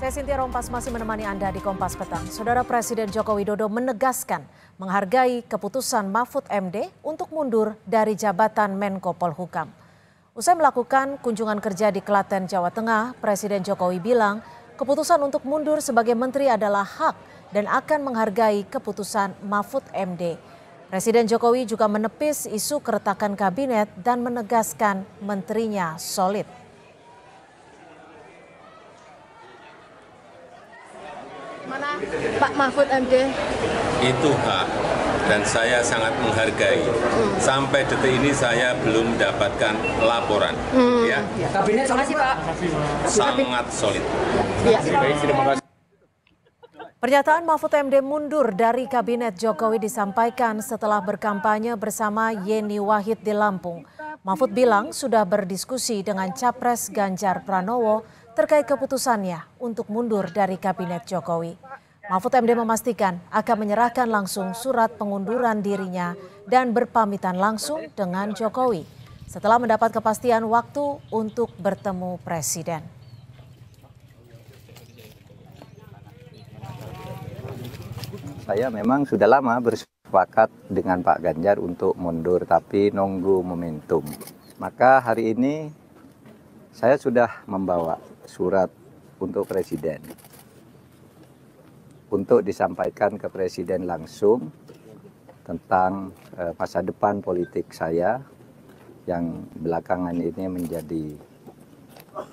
Saya Sintia Rompas masih menemani Anda di Kompas Petang. Saudara Presiden Joko Widodo menegaskan menghargai keputusan Mahfud MD untuk mundur dari jabatan Menko Polhukam. Usai melakukan kunjungan kerja di Klaten, Jawa Tengah, Presiden Jokowi bilang keputusan untuk mundur sebagai menteri adalah hak dan akan menghargai keputusan Mahfud MD. Presiden Jokowi juga menepis isu keretakan kabinet dan menegaskan menterinya solid. Pak Mahfud MD? Itu hak dan saya sangat menghargai. Hmm. Sampai detik ini saya belum mendapatkan laporan. Hmm. Ya. ya. Kabinet sih Pak. Sangat solid. Ya. Terima kasih. Pernyataan Mahfud MD mundur dari Kabinet Jokowi disampaikan setelah berkampanye bersama Yeni Wahid di Lampung. Mahfud bilang sudah berdiskusi dengan Capres Ganjar Pranowo terkait keputusannya untuk mundur dari Kabinet Jokowi. Mahfud MD memastikan akan menyerahkan langsung surat pengunduran dirinya dan berpamitan langsung dengan Jokowi setelah mendapat kepastian waktu untuk bertemu Presiden. Saya memang sudah lama bersepakat dengan Pak Ganjar untuk mundur, tapi nunggu momentum. Maka hari ini saya sudah membawa surat untuk presiden untuk disampaikan ke presiden langsung tentang eh, masa depan politik saya yang belakangan ini menjadi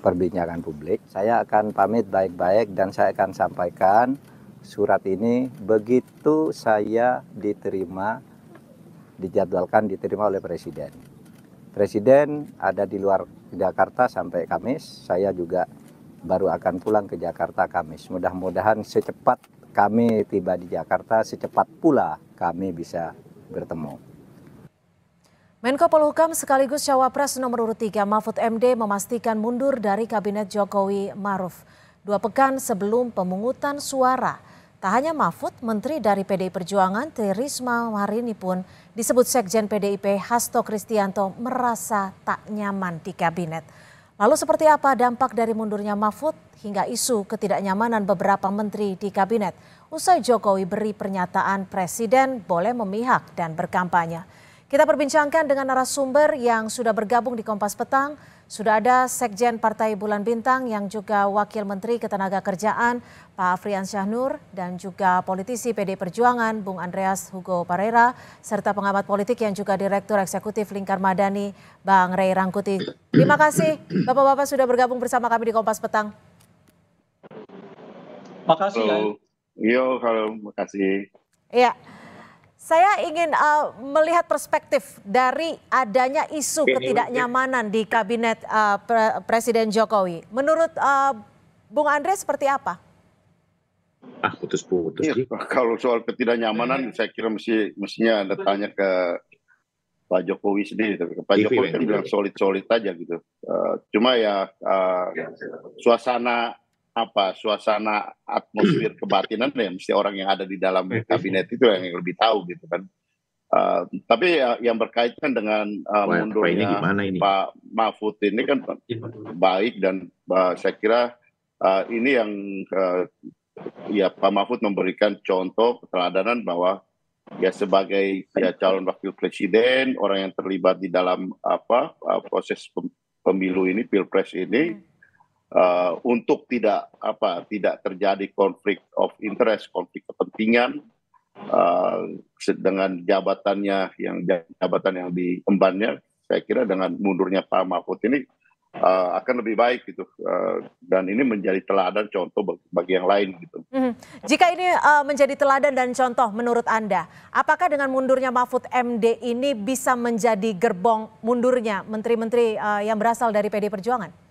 perbincangan publik. Saya akan pamit baik-baik dan saya akan sampaikan surat ini begitu saya diterima dijadwalkan diterima oleh presiden. Presiden ada di luar Jakarta sampai Kamis, saya juga baru akan pulang ke Jakarta Kamis. Mudah-mudahan secepat kami tiba di Jakarta, secepat pula kami bisa bertemu. Menko Polhukam sekaligus cawapres nomor urut 3 Mahfud MD memastikan mundur dari Kabinet Jokowi Maruf. Dua pekan sebelum pemungutan suara, tak hanya Mahfud, Menteri dari PDI Perjuangan Tri Risma Marini pun disebut Sekjen PDIP Hasto Kristianto merasa tak nyaman di Kabinet. Lalu seperti apa dampak dari mundurnya Mahfud hingga isu ketidaknyamanan beberapa menteri di kabinet? Usai Jokowi beri pernyataan presiden boleh memihak dan berkampanye. Kita perbincangkan dengan narasumber yang sudah bergabung di Kompas Petang, sudah ada Sekjen Partai Bulan Bintang yang juga Wakil Menteri Ketenagakerjaan Pak Afrian Syahnur dan juga politisi PD Perjuangan Bung Andreas Hugo Parera serta pengamat politik yang juga Direktur Eksekutif Lingkar Madani Bang Ray Rangkuti. Terima kasih Bapak-Bapak sudah bergabung bersama kami di Kompas Petang. Makasih. Yo, halo, makasih. Iya. Saya ingin uh, melihat perspektif dari adanya isu ketidaknyamanan di kabinet uh, Pre Presiden Jokowi. Menurut uh, Bung Andre seperti apa? Ah, putus-putus. Ya, kalau soal ketidaknyamanan, hmm. saya kira mesti mestinya ada tanya ke Pak Jokowi sendiri, tapi Pak Jokowi kan bilang solid-solid aja gitu. Uh, cuma ya uh, suasana apa suasana atmosfer kebatinan ya mesti orang yang ada di dalam kabinet itu yang, lebih tahu gitu kan. Uh, tapi ya, yang berkaitan dengan uh, Wah, mundurnya ini ini? Pak Mahfud ini kan baik dan uh, saya kira uh, ini yang uh, ya Pak Mahfud memberikan contoh keteladanan bahwa ya sebagai ya, calon wakil presiden orang yang terlibat di dalam apa uh, proses pemilu ini pilpres ini hmm. Eh, untuk tidak apa tidak terjadi konflik of interest konflik kepentingan uh, dengan jabatannya yang jabatan yang diembannya saya kira dengan mundurnya Pak Mahfud ini uh, akan lebih baik gitu uh, dan ini menjadi teladan contoh bagi, bagi yang lain gitu. Mm hmm. Jika ini uh, menjadi teladan dan contoh menurut Anda, apakah dengan mundurnya Mahfud MD ini bisa menjadi gerbong mundurnya menteri-menteri uh, yang berasal dari PD Perjuangan?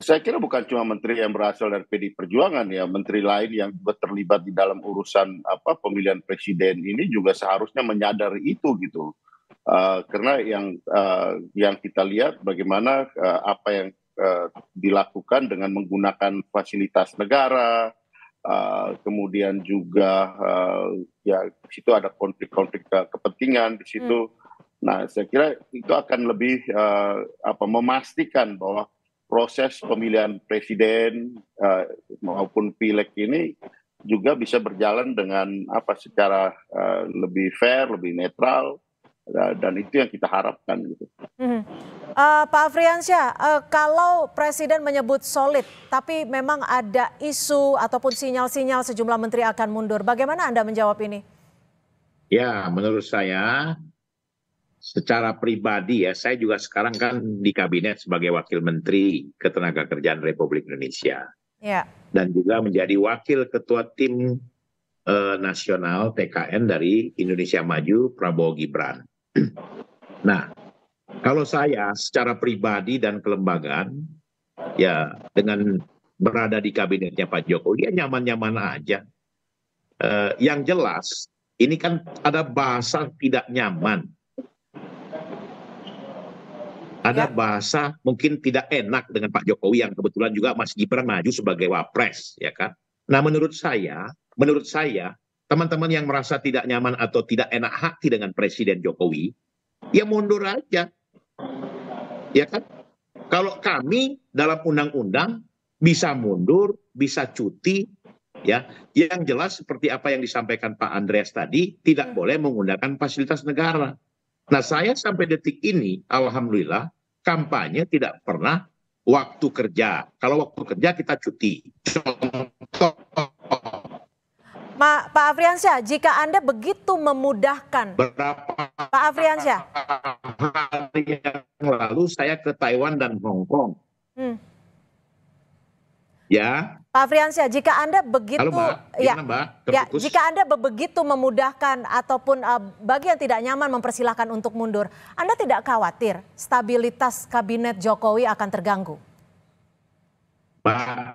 saya kira bukan cuma menteri yang berasal dari PD Perjuangan ya, menteri lain yang juga terlibat di dalam urusan apa pemilihan presiden ini juga seharusnya menyadari itu gitu. Uh, karena yang uh, yang kita lihat bagaimana uh, apa yang uh, dilakukan dengan menggunakan fasilitas negara, uh, kemudian juga uh, ya di situ ada konflik-konflik kepentingan di situ. Hmm. Nah, saya kira itu akan lebih uh, apa memastikan bahwa proses pemilihan presiden uh, maupun pileg ini juga bisa berjalan dengan apa secara uh, lebih fair, lebih netral uh, dan itu yang kita harapkan gitu. Mm -hmm. uh, Pak Afriansyah, uh, kalau presiden menyebut solid, tapi memang ada isu ataupun sinyal-sinyal sejumlah menteri akan mundur, bagaimana anda menjawab ini? Ya, menurut saya secara pribadi ya, saya juga sekarang kan di kabinet sebagai wakil menteri ketenagakerjaan Republik Indonesia. Ya. Dan juga menjadi wakil ketua tim eh, nasional TKN dari Indonesia Maju Prabowo Gibran. nah, kalau saya secara pribadi dan kelembagaan ya dengan berada di kabinetnya Pak Jokowi ya nyaman-nyaman aja. Eh, yang jelas ini kan ada bahasa tidak nyaman ada ya. bahasa mungkin tidak enak dengan Pak Jokowi yang kebetulan juga masih Gibran maju sebagai wapres ya kan. Nah menurut saya, menurut saya teman-teman yang merasa tidak nyaman atau tidak enak hati dengan Presiden Jokowi, ya mundur aja. Ya kan? Kalau kami dalam undang-undang bisa mundur, bisa cuti, ya. Yang jelas seperti apa yang disampaikan Pak Andreas tadi, tidak ya. boleh menggunakan fasilitas negara nah saya sampai detik ini alhamdulillah kampanye tidak pernah waktu kerja kalau waktu kerja kita cuti contoh Ma, Pak Afriansyah, jika Anda begitu memudahkan Berapa Pak Afriansyah hari yang lalu saya ke Taiwan dan Hong Kong. Hmm. Ya, Pak Friansyah, jika Anda begitu Halo, ya, Mbak? ya jika Anda begitu memudahkan ataupun uh, bagi yang tidak nyaman mempersilahkan untuk mundur, Anda tidak khawatir stabilitas kabinet Jokowi akan terganggu? Mbak,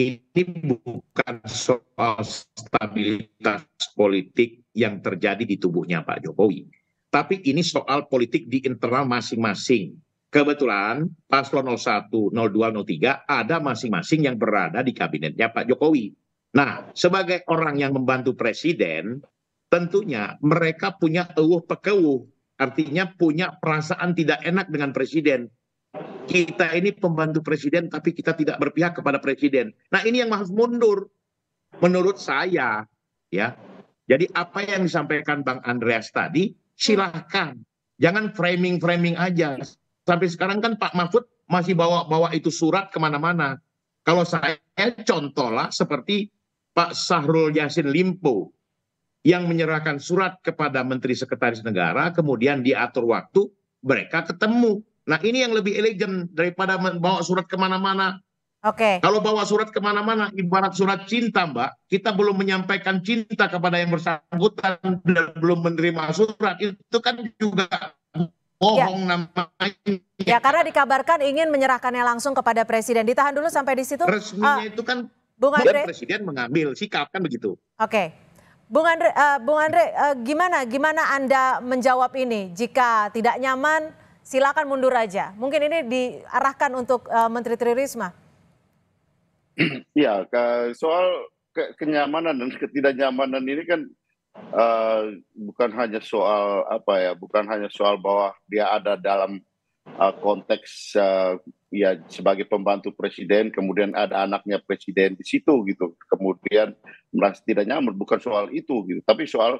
ini bukan soal stabilitas politik yang terjadi di tubuhnya Pak Jokowi, tapi ini soal politik di internal masing-masing Kebetulan paslon 01, 02, 03 ada masing-masing yang berada di kabinetnya Pak Jokowi. Nah, sebagai orang yang membantu presiden, tentunya mereka punya euuh pekeuh, artinya punya perasaan tidak enak dengan presiden. Kita ini pembantu presiden tapi kita tidak berpihak kepada presiden. Nah, ini yang harus mundur menurut saya ya. Jadi apa yang disampaikan Bang Andreas tadi silahkan jangan framing-framing aja sampai sekarang kan Pak Mahfud masih bawa bawa itu surat kemana-mana. Kalau saya contohlah seperti Pak Sahrul Yasin Limpo yang menyerahkan surat kepada Menteri Sekretaris Negara, kemudian diatur waktu mereka ketemu. Nah ini yang lebih elegan daripada membawa surat kemana-mana. Oke. Okay. Kalau bawa surat kemana-mana, ibarat surat cinta, Mbak, kita belum menyampaikan cinta kepada yang bersangkutan dan belum menerima surat, itu kan juga Ya. bohong ya. namanya. Ya karena dikabarkan ingin menyerahkannya langsung kepada presiden. Ditahan dulu sampai di situ. Resminya uh, itu kan Bung Andre presiden mengambil sikap kan begitu. Oke. Okay. Bung Andre uh, Bung Andre uh, gimana gimana Anda menjawab ini? Jika tidak nyaman silakan mundur aja. Mungkin ini diarahkan untuk uh, Menteri Tri Risma. Iya, soal ke kenyamanan dan ketidaknyamanan ini kan Eh, bukan hanya soal apa ya, bukan hanya soal bahwa dia ada dalam uh, konteks uh, ya sebagai pembantu presiden, kemudian ada anaknya presiden di situ gitu, kemudian merasa tidak nyaman, bukan soal itu gitu, tapi soal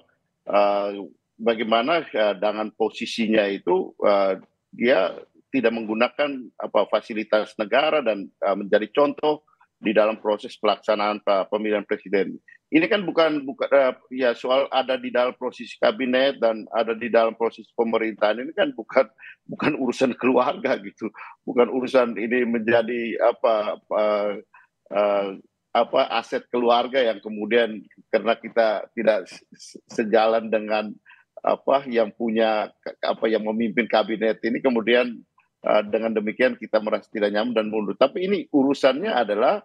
uh, bagaimana uh, dengan posisinya itu uh, dia tidak menggunakan apa fasilitas negara dan uh, menjadi contoh di dalam proses pelaksanaan pemilihan presiden ini kan bukan buka, eh, ya soal ada di dalam proses kabinet dan ada di dalam proses pemerintahan ini kan bukan bukan urusan keluarga gitu bukan urusan ini menjadi apa apa, eh, eh, apa aset keluarga yang kemudian karena kita tidak sejalan dengan apa yang punya apa yang memimpin kabinet ini kemudian dengan demikian kita merasa tidak nyaman dan mundur tapi ini urusannya adalah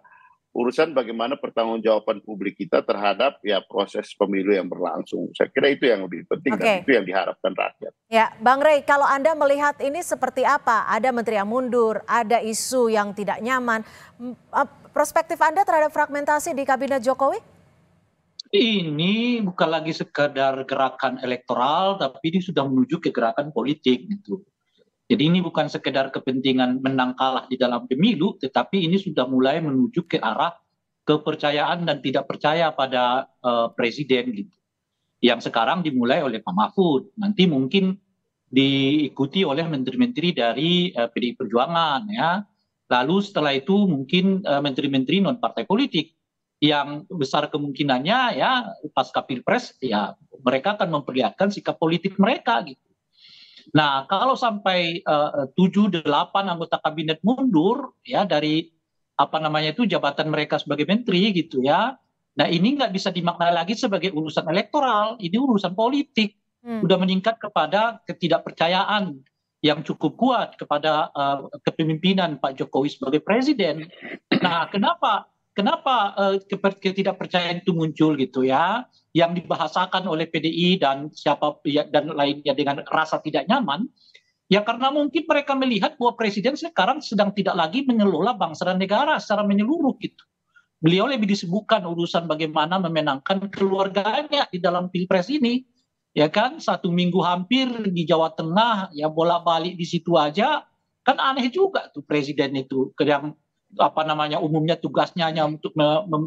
urusan bagaimana pertanggungjawaban publik kita terhadap ya proses pemilu yang berlangsung. Saya kira itu yang lebih penting okay. dan itu yang diharapkan rakyat. Ya, Bang Rey, kalau Anda melihat ini seperti apa? Ada menteri yang mundur, ada isu yang tidak nyaman. Eh, Prospektif Anda terhadap fragmentasi di kabinet Jokowi? Ini bukan lagi sekadar gerakan elektoral, tapi ini sudah menuju ke gerakan politik gitu. Jadi ini bukan sekedar kepentingan menang kalah di dalam pemilu, tetapi ini sudah mulai menuju ke arah kepercayaan dan tidak percaya pada uh, presiden gitu. Yang sekarang dimulai oleh Pak Mahfud, nanti mungkin diikuti oleh menteri-menteri dari uh, eh, PDI Perjuangan ya. Lalu setelah itu mungkin uh, menteri-menteri non partai politik yang besar kemungkinannya ya pasca pilpres ya mereka akan memperlihatkan sikap politik mereka gitu nah kalau sampai eh, tujuh delapan anggota kabinet mundur ya dari apa namanya itu jabatan mereka sebagai menteri gitu ya nah ini nggak bisa dimaknai lagi sebagai urusan elektoral ini urusan politik sudah hmm. meningkat kepada ketidakpercayaan yang cukup kuat kepada uh, kepemimpinan Pak Jokowi sebagai presiden. Nah, kenapa kenapa eh, ketidakpercayaan itu muncul gitu ya yang dibahasakan oleh PDI dan siapa ya, dan lainnya dengan rasa tidak nyaman ya karena mungkin mereka melihat bahwa presiden sekarang sedang tidak lagi mengelola bangsa dan negara secara menyeluruh gitu. Beliau lebih disebutkan urusan bagaimana memenangkan keluarganya di dalam pilpres ini. Ya kan, satu minggu hampir di Jawa Tengah, ya bolak-balik di situ aja, kan aneh juga tuh presiden itu yang apa namanya umumnya tugasnya hanya untuk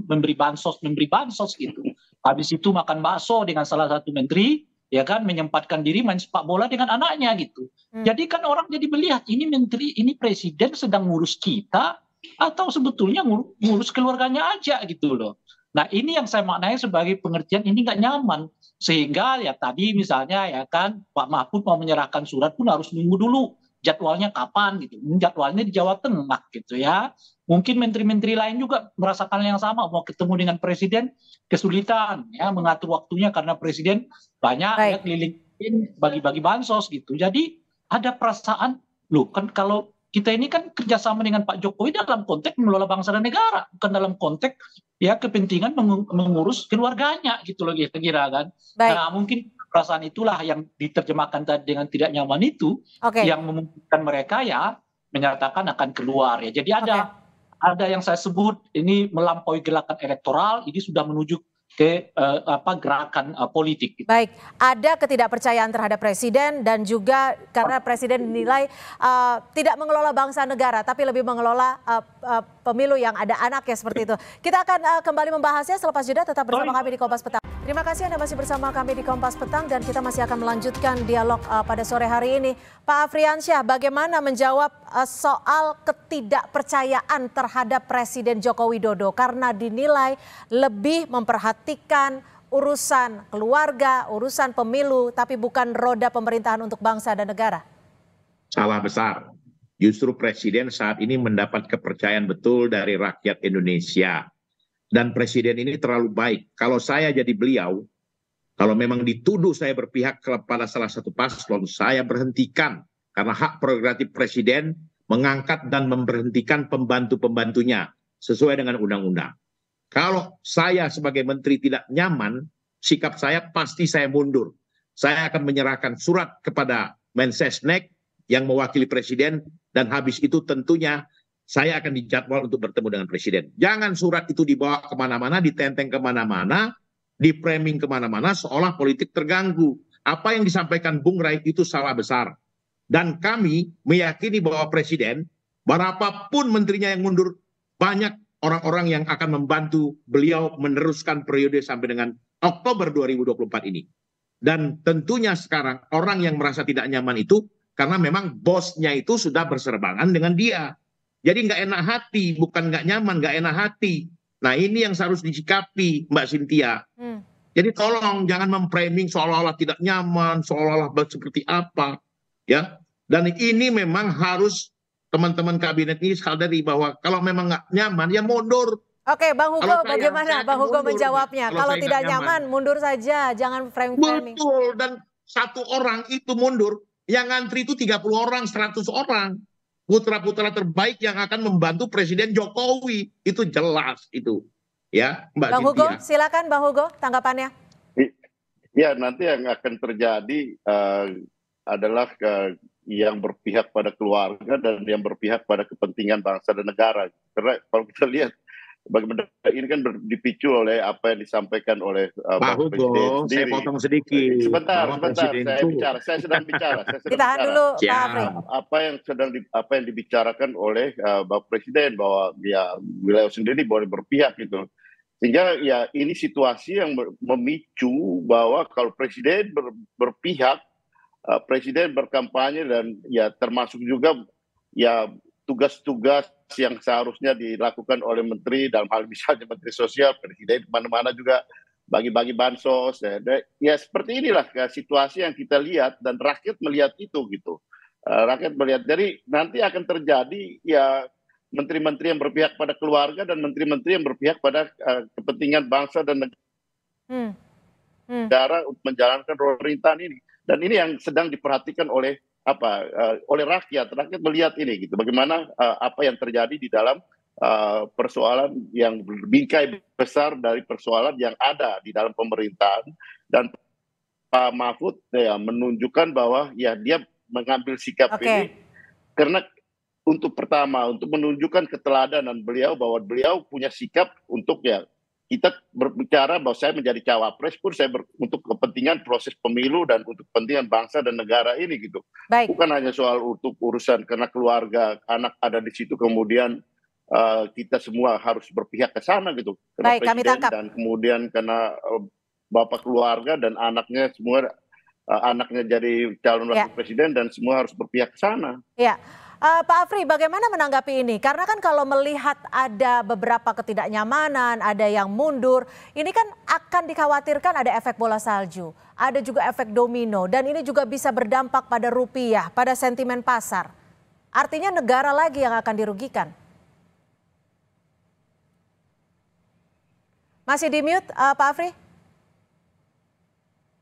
memberi bansos memberi bansos gitu habis itu makan bakso dengan salah satu menteri ya kan menyempatkan diri main sepak bola dengan anaknya gitu hmm. jadi kan orang jadi melihat ini menteri ini presiden sedang ngurus kita atau sebetulnya ngurus keluarganya aja gitu loh nah ini yang saya maknai sebagai pengertian ini nggak nyaman sehingga ya tadi misalnya ya kan Pak Mahfud mau menyerahkan surat pun harus nunggu dulu jadwalnya kapan gitu. Jadwalnya di Jawa Tengah gitu ya. Mungkin menteri-menteri lain juga merasakan yang sama, mau ketemu dengan presiden kesulitan ya mengatur waktunya karena presiden banyak Baik. ya keliling bagi-bagi bansos gitu. Jadi ada perasaan loh kan kalau kita ini kan kerjasama dengan Pak Jokowi dalam konteks mengelola bangsa dan negara, bukan dalam konteks ya kepentingan mengurus keluarganya gitu loh kira-kira kan. Baik. Nah mungkin perasaan itulah yang diterjemahkan tadi dengan tidak nyaman itu okay. yang memungkinkan mereka ya menyatakan akan keluar ya. Jadi ada okay ada yang saya sebut ini melampaui gerakan elektoral, ini sudah menuju ke uh, apa gerakan uh, politik. Gitu. Baik, ada ketidakpercayaan terhadap presiden dan juga karena presiden dinilai uh, tidak mengelola bangsa negara tapi lebih mengelola uh, uh, pemilu yang ada anaknya seperti itu. Kita akan uh, kembali membahasnya selepas jeda tetap bersama kami di Kompas Petang. Terima kasih Anda masih bersama kami di Kompas Petang dan kita masih akan melanjutkan dialog uh, pada sore hari ini. Pak Afriansyah, bagaimana menjawab uh, soal ketidakpercayaan terhadap Presiden Joko Widodo karena dinilai lebih memperhatikan urusan keluarga, urusan pemilu, tapi bukan roda pemerintahan untuk bangsa dan negara? Salah besar. Justru Presiden saat ini mendapat kepercayaan betul dari rakyat Indonesia dan presiden ini terlalu baik. Kalau saya jadi beliau, kalau memang dituduh saya berpihak kepada salah satu paslon, saya berhentikan karena hak prerogatif presiden mengangkat dan memberhentikan pembantu-pembantunya sesuai dengan undang-undang. Kalau saya sebagai menteri tidak nyaman, sikap saya pasti saya mundur. Saya akan menyerahkan surat kepada Mensesnek yang mewakili presiden dan habis itu tentunya saya akan dijadwal untuk bertemu dengan presiden. Jangan surat itu dibawa kemana-mana, ditenteng kemana-mana, di framing kemana-mana, seolah politik terganggu. Apa yang disampaikan Bung Rai itu salah besar. Dan kami meyakini bahwa presiden, berapapun menterinya yang mundur, banyak orang-orang yang akan membantu beliau meneruskan periode sampai dengan Oktober 2024 ini. Dan tentunya sekarang orang yang merasa tidak nyaman itu karena memang bosnya itu sudah berserbangan dengan dia jadi nggak enak hati, bukan nggak nyaman, nggak enak hati. Nah ini yang harus disikapi Mbak Sintia. Hmm. Jadi tolong jangan memframing seolah-olah tidak nyaman, seolah-olah seperti apa, ya. Dan ini memang harus teman-teman kabinet ini sadari bahwa kalau memang nggak nyaman ya mundur. Oke, Bang Hugo, kalau bagaimana saya Bang Hugo menjawabnya? Kalau, kalau tidak nyaman, nyaman, mundur saja, jangan framing-framing. Betul, dan satu orang itu mundur, yang ngantri itu 30 orang, 100 orang putra-putra terbaik yang akan membantu Presiden Jokowi. Itu jelas itu. Ya, Mbak Bang Cynthia. Hugo, silakan Bang Hugo tanggapannya. Ya, nanti yang akan terjadi uh, adalah ke eh, yang berpihak pada keluarga dan yang berpihak pada kepentingan bangsa dan negara. Karena kalau kita lihat bagaimana ini kan dipicu oleh apa yang disampaikan oleh uh, Pak Hugo. Saya potong sedikit. Sebentar, Bapak sebentar. Presiden saya bicara. Saya sedang bicara. Saya sedang Kita bicara. dulu, ya. Apa yang sedang di, apa yang dibicarakan oleh uh, Bapak Presiden bahwa ya wilayah sendiri boleh berpihak gitu. Sehingga ya ini situasi yang memicu bahwa kalau Presiden ber, berpihak, uh, Presiden berkampanye dan ya termasuk juga ya tugas-tugas yang seharusnya dilakukan oleh menteri dalam hal misalnya menteri sosial presiden mana-mana juga bagi-bagi bansos ya, ya seperti inilah ya, situasi yang kita lihat dan rakyat melihat itu gitu eh, rakyat melihat jadi nanti akan terjadi ya menteri-menteri yang berpihak pada keluarga dan menteri-menteri yang berpihak pada eh, kepentingan bangsa dan negara hmm. Hmm. untuk menjalankan pemerintahan ini dan ini yang sedang diperhatikan oleh apa uh, oleh rakyat rakyat melihat ini gitu bagaimana uh, apa yang terjadi di dalam uh, persoalan yang bingkai besar dari persoalan yang ada di dalam pemerintahan dan Pak Mahfud ya menunjukkan bahwa ya dia mengambil sikap okay. ini karena untuk pertama untuk menunjukkan keteladanan beliau bahwa beliau punya sikap untuk ya kita berbicara bahwa saya menjadi cawapres pun saya ber, untuk kepentingan proses pemilu dan untuk kepentingan bangsa dan negara ini gitu. Baik. Bukan hanya soal untuk urusan karena keluarga anak ada di situ kemudian uh, kita semua harus berpihak ke sana gitu. Karena Baik, kami tangkap. dan kemudian karena uh, bapak keluarga dan anaknya semua uh, anaknya jadi calon ya. wakil ya. presiden dan semua harus berpihak ke sana. Iya. Uh, Pak Afri, bagaimana menanggapi ini? Karena kan kalau melihat ada beberapa ketidaknyamanan, ada yang mundur, ini kan akan dikhawatirkan ada efek bola salju, ada juga efek domino, dan ini juga bisa berdampak pada rupiah, pada sentimen pasar. Artinya negara lagi yang akan dirugikan. Masih di mute, uh, Pak Afri?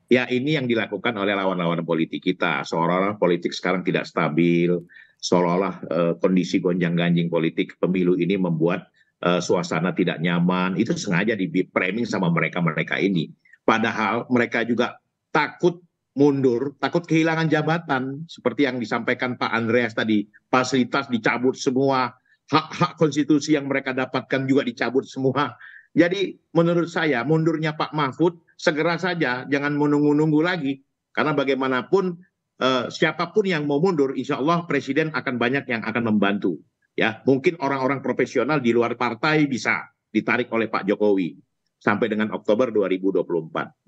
Ya ini yang dilakukan oleh lawan-lawan politik kita. Seorang politik sekarang tidak stabil, seolah-olah eh, kondisi gonjang-ganjing politik pemilu ini membuat eh, suasana tidak nyaman. Itu sengaja di framing sama mereka-mereka ini. Padahal mereka juga takut mundur, takut kehilangan jabatan seperti yang disampaikan Pak Andreas tadi, fasilitas dicabut semua, hak-hak konstitusi yang mereka dapatkan juga dicabut semua. Jadi menurut saya mundurnya Pak Mahfud segera saja, jangan menunggu-nunggu lagi. Karena bagaimanapun Eh, siapapun yang mau mundur insya Allah presiden akan banyak yang akan membantu ya mungkin orang-orang profesional di luar partai bisa ditarik oleh Pak Jokowi sampai dengan Oktober 2024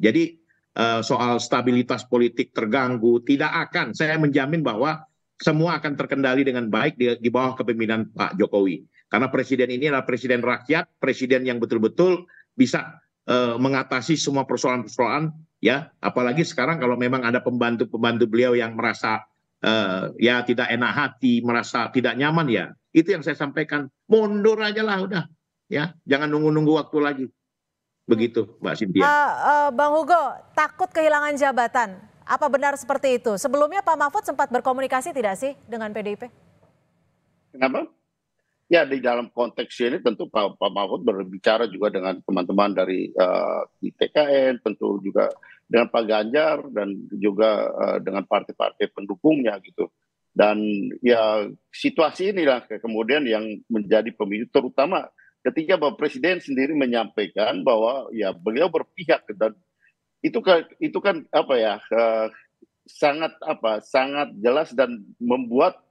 jadi eh, soal stabilitas politik terganggu tidak akan saya menjamin bahwa semua akan terkendali dengan baik di, di bawah kepemimpinan Pak Jokowi karena presiden ini adalah presiden rakyat presiden yang betul-betul bisa uh, mengatasi semua persoalan-persoalan ya apalagi sekarang kalau memang ada pembantu pembantu beliau yang merasa eh, ya tidak enak hati merasa tidak nyaman ya itu yang saya sampaikan mundur aja lah udah ya jangan nunggu-nunggu waktu lagi begitu mbak Cynthia. Uh, uh, Bang Hugo takut kehilangan jabatan apa benar seperti itu sebelumnya Pak Mahfud sempat berkomunikasi tidak sih dengan PDIP? Kenapa? Ya di dalam konteks ini tentu Pak, Pak Mahfud berbicara juga dengan teman-teman dari uh, di TKN, tentu juga dengan Pak Ganjar dan juga uh, dengan partai-partai pendukungnya gitu. Dan ya situasi inilah kemudian yang menjadi pemicu terutama ketika Bapak Presiden sendiri menyampaikan bahwa ya beliau berpihak dan itu kan itu kan apa ya eh, sangat apa sangat jelas dan membuat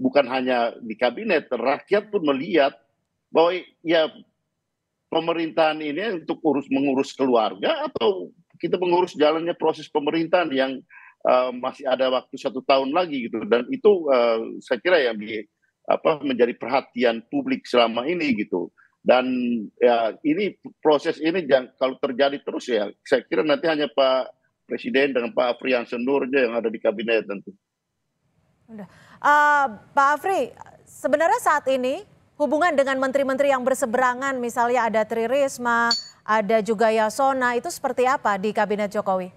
bukan hanya di kabinet, rakyat pun melihat bahwa ya pemerintahan ini untuk urus mengurus keluarga atau kita mengurus jalannya proses pemerintahan yang uh, masih ada waktu satu tahun lagi gitu dan itu uh, saya kira yang di, apa menjadi perhatian publik selama ini gitu dan ya ini proses ini yang kalau terjadi terus ya saya kira nanti hanya Pak Presiden dengan Pak Afrian yang ada di kabinet tentu. Uh, Pak Afri, sebenarnya saat ini hubungan dengan menteri-menteri yang berseberangan, misalnya ada Tri Risma, ada juga Yasona, itu seperti apa di Kabinet Jokowi?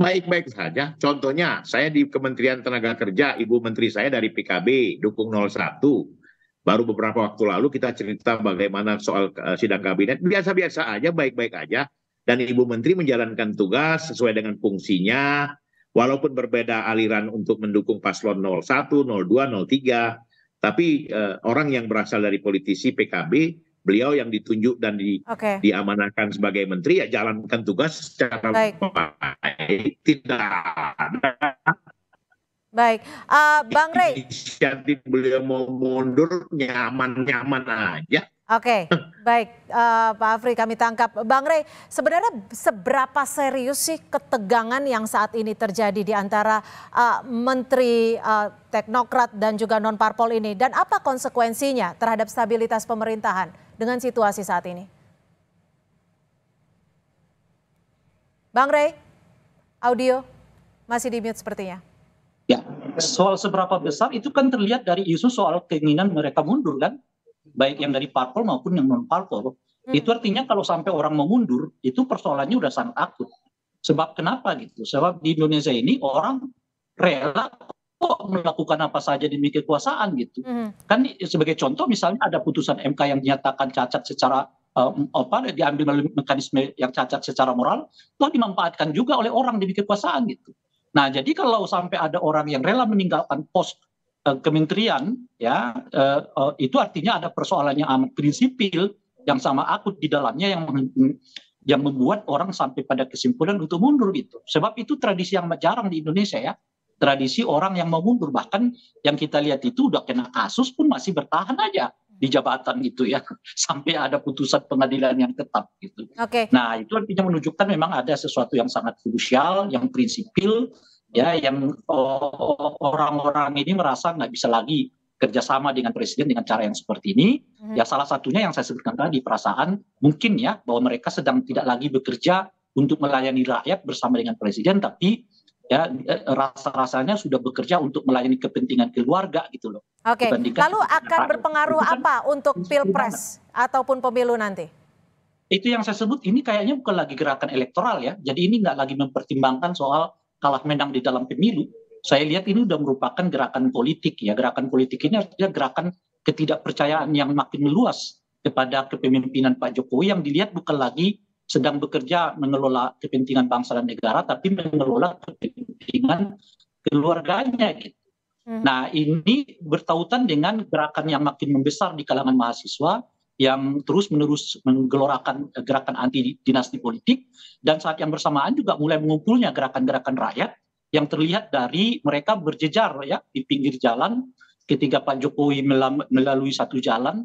Baik-baik saja. Contohnya, saya di Kementerian Tenaga Kerja, Ibu Menteri saya dari PKB, dukung 01. Baru beberapa waktu lalu kita cerita bagaimana soal eh, sidang kabinet. Biasa-biasa aja, baik-baik aja. Dan Ibu Menteri menjalankan tugas sesuai dengan fungsinya, walaupun berbeda aliran untuk mendukung paslon 01, 02, 03, tapi eh, orang yang berasal dari politisi PKB beliau yang ditunjuk dan di, okay. diamanahkan sebagai menteri ya jalankan tugas secara baik, baik. tidak ada baik uh, bang Rey Jadi beliau mau mundur nyaman nyaman aja Oke, baik uh, Pak Afri kami tangkap. Bang Rey, sebenarnya seberapa serius sih ketegangan yang saat ini terjadi di antara uh, Menteri uh, Teknokrat dan juga non-parpol ini? Dan apa konsekuensinya terhadap stabilitas pemerintahan dengan situasi saat ini? Bang Rey, audio masih di mute sepertinya. Ya, soal seberapa besar itu kan terlihat dari isu soal keinginan mereka mundur kan? baik yang dari parpol maupun yang non parpol hmm. itu artinya kalau sampai orang mengundur itu persoalannya udah sangat akut sebab kenapa gitu sebab di Indonesia ini orang rela kok melakukan apa saja demi kekuasaan gitu mm. kan sebagai contoh misalnya ada putusan MK yang dinyatakan cacat secara um, apa diambil melalui mekanisme yang cacat secara moral itu dimanfaatkan juga oleh orang demi kekuasaan gitu nah jadi kalau sampai ada orang yang rela meninggalkan pos Eh, kementerian ya eh, eh, itu artinya ada persoalan yang amat prinsipil yang sama akut di dalamnya yang yang membuat orang sampai pada kesimpulan untuk mundur gitu. Sebab itu tradisi yang jarang di Indonesia ya. Tradisi orang yang mau mundur bahkan yang kita lihat itu udah kena kasus pun masih bertahan aja di jabatan itu ya sampai ada putusan pengadilan yang tetap gitu. Okay. Nah itu artinya menunjukkan memang ada sesuatu yang sangat krusial, yang prinsipil, ya yang oh, orang-orang ini merasa nggak bisa lagi kerjasama dengan presiden dengan cara yang seperti ini hmm. ya salah satunya yang saya sebutkan tadi perasaan mungkin ya bahwa mereka sedang tidak lagi bekerja untuk melayani rakyat bersama dengan presiden tapi ya eh, rasa-rasanya sudah bekerja untuk melayani kepentingan keluarga gitu loh. Oke. Okay. Lalu akan berpengaruh kan apa untuk pilpres ataupun pemilu nanti? Itu yang saya sebut ini kayaknya bukan lagi gerakan elektoral ya. Jadi ini nggak lagi mempertimbangkan soal kalah menang di dalam pemilu, saya lihat ini sudah merupakan gerakan politik ya. Gerakan politik ini artinya gerakan ketidakpercayaan yang makin meluas kepada kepemimpinan Pak Jokowi yang dilihat bukan lagi sedang bekerja mengelola kepentingan bangsa dan negara, tapi mengelola kepentingan keluarganya gitu. Hmm. Nah ini bertautan dengan gerakan yang makin membesar di kalangan mahasiswa, yang terus-menerus menggelorakan eh, gerakan anti dinasti politik dan saat yang bersamaan juga mulai mengumpulnya gerakan-gerakan rakyat yang terlihat dari mereka berjejar ya di pinggir jalan ketika Pak Jokowi melalui satu jalan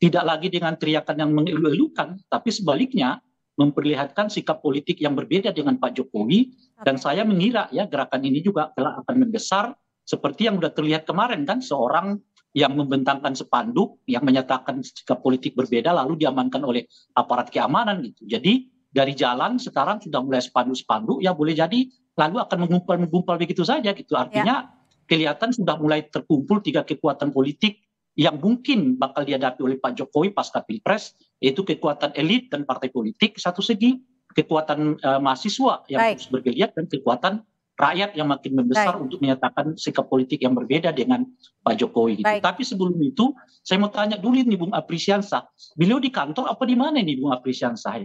tidak lagi dengan teriakan yang mengeluh-elukan tapi sebaliknya memperlihatkan sikap politik yang berbeda dengan Pak Jokowi dan saya mengira ya gerakan ini juga telah akan membesar seperti yang sudah terlihat kemarin kan seorang yang membentangkan sepanduk yang menyatakan sikap politik berbeda lalu diamankan oleh aparat keamanan gitu. Jadi dari jalan sekarang sudah mulai sepanduk-sepanduk ya boleh jadi lalu akan mengumpul-mengumpul begitu saja gitu. Artinya ya. kelihatan sudah mulai terkumpul tiga kekuatan politik yang mungkin bakal dihadapi oleh Pak Jokowi pasca Pilpres yaitu kekuatan elit dan partai politik satu segi, kekuatan uh, mahasiswa yang Baik. terus bergeliat dan kekuatan rakyat yang makin membesar Baik. untuk menyatakan sikap politik yang berbeda dengan Pak Jokowi. Gitu. Tapi sebelum itu, saya mau tanya dulu nih Bung Aprisiansa, beliau di kantor apa di mana nih Bung Aprisiansa?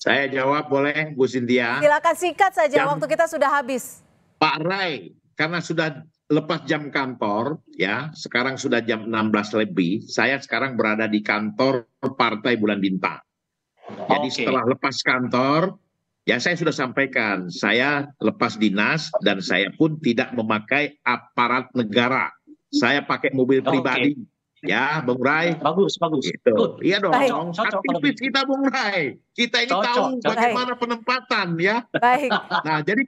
Saya jawab boleh Bu Sintia. Silakan singkat saja, jam, waktu kita sudah habis. Pak Rai, karena sudah lepas jam kantor ya sekarang sudah jam 16 lebih saya sekarang berada di kantor partai bulan bintang jadi okay. setelah lepas kantor Ya saya sudah sampaikan, saya lepas dinas dan saya pun tidak memakai aparat negara. Saya pakai mobil oh, pribadi. Ya, Bung Rai. Bagus, bagus. Gitu. Iya dong. Baik. Cocok, Aktivis kita Bung Rai. Kita ini cocok, tahu cocok. bagaimana penempatan ya. Baik. Nah, jadi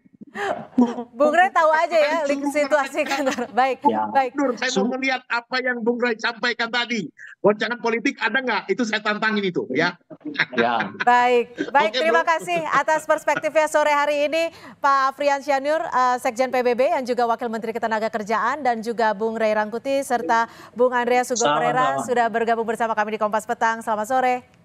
Bung Ray tahu aja ya situasi kantor. Baik, ya. baik. Nur, saya mau melihat apa yang Bung Ray sampaikan tadi. wacana politik ada nggak? Itu saya tantangin itu ya. ya. baik, baik. Oke, terima kasih atas perspektifnya sore hari ini Pak Afrian Syanur, uh, eh, Sekjen PBB yang juga Wakil Menteri Ketenagakerjaan dan juga Bung Ray Rangkuti serta Bung Andrea Sugo sudah bergabung bersama kami di Kompas Petang. Selamat sore.